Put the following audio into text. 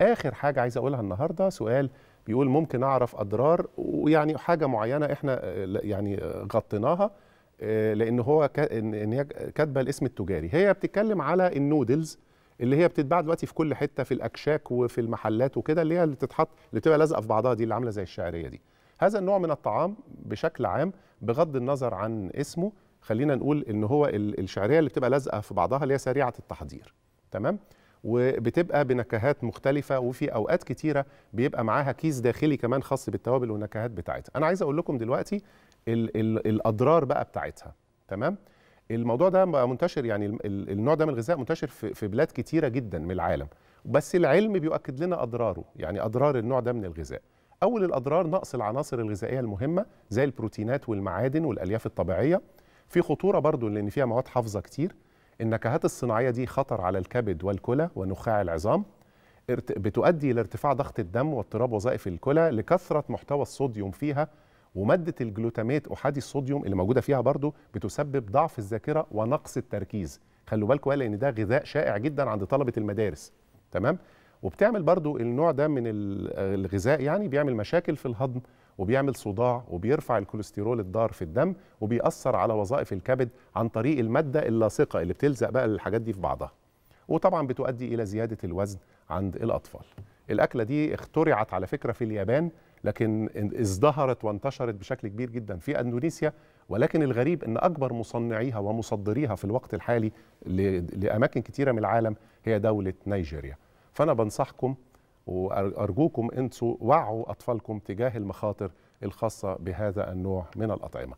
اخر حاجه عايز اقولها النهارده سؤال بيقول ممكن اعرف اضرار ويعني حاجه معينه احنا آه، يعني آه، غطيناها آه، لان هو ان هي كاتبه الاسم التجاري هي بتتكلم على النودلز اللي هي بتتباع دلوقتي في كل حته في الاكشاك وفي المحلات وكده اللي هي اللي بتتحط اللي بتبقى لازقه في بعضها دي اللي عامله زي الشعريه دي هذا النوع من الطعام بشكل عام بغض النظر عن اسمه خلينا نقول ان هو الشعريه اللي بتبقى لازقه في بعضها اللي هي سريعه التحضير تمام وبتبقى بنكهات مختلفه وفي اوقات كتيره بيبقى معاها كيس داخلي كمان خاص بالتوابل والنكهات بتاعتها انا عايز اقول لكم دلوقتي الـ الـ الاضرار بقى بتاعتها تمام الموضوع ده بقى منتشر يعني النوع ده من الغذاء منتشر في, في بلاد كتيره جدا من العالم بس العلم بيؤكد لنا اضراره يعني اضرار النوع ده من الغذاء اول الاضرار نقص العناصر الغذائيه المهمه زي البروتينات والمعادن والالياف الطبيعيه في خطوره برضو لان فيها مواد حافظه كتير النكهات الصناعيه دي خطر على الكبد والكلى ونخاع العظام بتؤدي لارتفاع ضغط الدم واضطراب وظائف الكلى لكثره محتوى الصوديوم فيها وماده الجلوتامات احادي الصوديوم اللي موجوده فيها برضو بتسبب ضعف الذاكره ونقص التركيز خلوا بالكم بقى لان ده غذاء شائع جدا عند طلبه المدارس تمام وبتعمل برضو النوع ده من الغذاء يعني بيعمل مشاكل في الهضم وبيعمل صداع وبيرفع الكوليسترول الضار في الدم وبيأثر على وظائف الكبد عن طريق المادة اللاصقة اللي بتلزق بقى الحاجات دي في بعضها وطبعا بتؤدي إلى زيادة الوزن عند الأطفال الأكلة دي اخترعت على فكرة في اليابان لكن ازدهرت وانتشرت بشكل كبير جدا في اندونيسيا ولكن الغريب ان اكبر مصنعيها ومصدريها في الوقت الحالي لاماكن كتيره من العالم هي دوله نيجيريا فانا بنصحكم وارجوكم انتوا وعوا اطفالكم تجاه المخاطر الخاصه بهذا النوع من الاطعمه